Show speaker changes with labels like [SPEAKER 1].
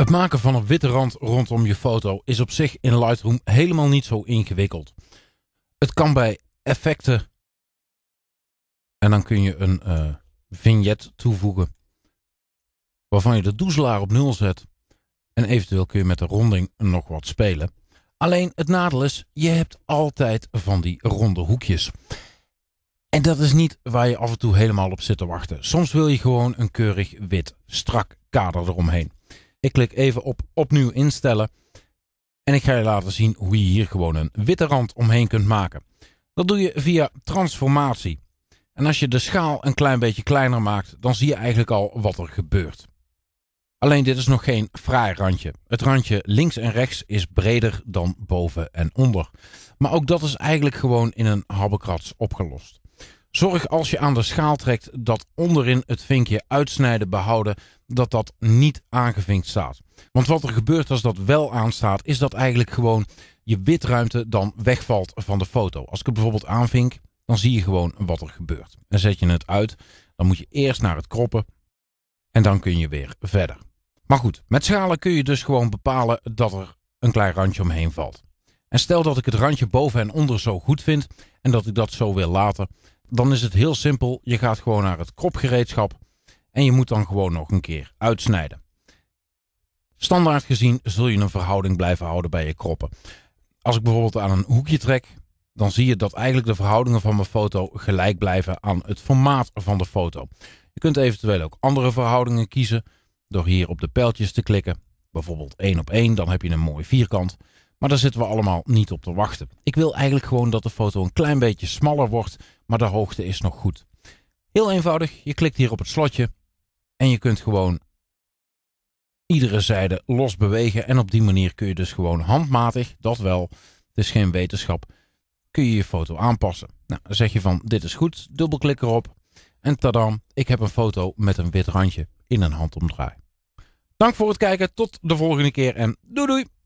[SPEAKER 1] Het maken van een witte rand rondom je foto is op zich in Lightroom helemaal niet zo ingewikkeld. Het kan bij effecten en dan kun je een uh, vignet toevoegen waarvan je de doezelaar op nul zet. En eventueel kun je met de ronding nog wat spelen. Alleen het nadeel is, je hebt altijd van die ronde hoekjes. En dat is niet waar je af en toe helemaal op zit te wachten. Soms wil je gewoon een keurig wit, strak kader eromheen. Ik klik even op opnieuw instellen. En ik ga je laten zien hoe je hier gewoon een witte rand omheen kunt maken. Dat doe je via transformatie. En als je de schaal een klein beetje kleiner maakt, dan zie je eigenlijk al wat er gebeurt. Alleen dit is nog geen fraai randje. Het randje links en rechts is breder dan boven en onder. Maar ook dat is eigenlijk gewoon in een habbekrats opgelost. Zorg als je aan de schaal trekt dat onderin het vinkje uitsnijden behouden, dat dat niet aangevinkt staat. Want wat er gebeurt als dat wel aanstaat, is dat eigenlijk gewoon je witruimte dan wegvalt van de foto. Als ik het bijvoorbeeld aanvink, dan zie je gewoon wat er gebeurt. En zet je het uit, dan moet je eerst naar het kroppen en dan kun je weer verder. Maar goed, met schalen kun je dus gewoon bepalen dat er een klein randje omheen valt. En stel dat ik het randje boven en onder zo goed vind en dat ik dat zo wil laten, dan is het heel simpel. Je gaat gewoon naar het kropgereedschap en je moet dan gewoon nog een keer uitsnijden. Standaard gezien zul je een verhouding blijven houden bij je kroppen. Als ik bijvoorbeeld aan een hoekje trek, dan zie je dat eigenlijk de verhoudingen van mijn foto gelijk blijven aan het formaat van de foto. Je kunt eventueel ook andere verhoudingen kiezen door hier op de pijltjes te klikken. Bijvoorbeeld 1 op 1, dan heb je een mooi vierkant. Maar daar zitten we allemaal niet op te wachten. Ik wil eigenlijk gewoon dat de foto een klein beetje smaller wordt, maar de hoogte is nog goed. Heel eenvoudig, je klikt hier op het slotje en je kunt gewoon iedere zijde los bewegen. En op die manier kun je dus gewoon handmatig, dat wel, het is geen wetenschap, kun je je foto aanpassen. Nou, dan zeg je van dit is goed, dubbelklik erop en tadam, ik heb een foto met een wit randje in een handomdraai. Dank voor het kijken, tot de volgende keer en doei doei!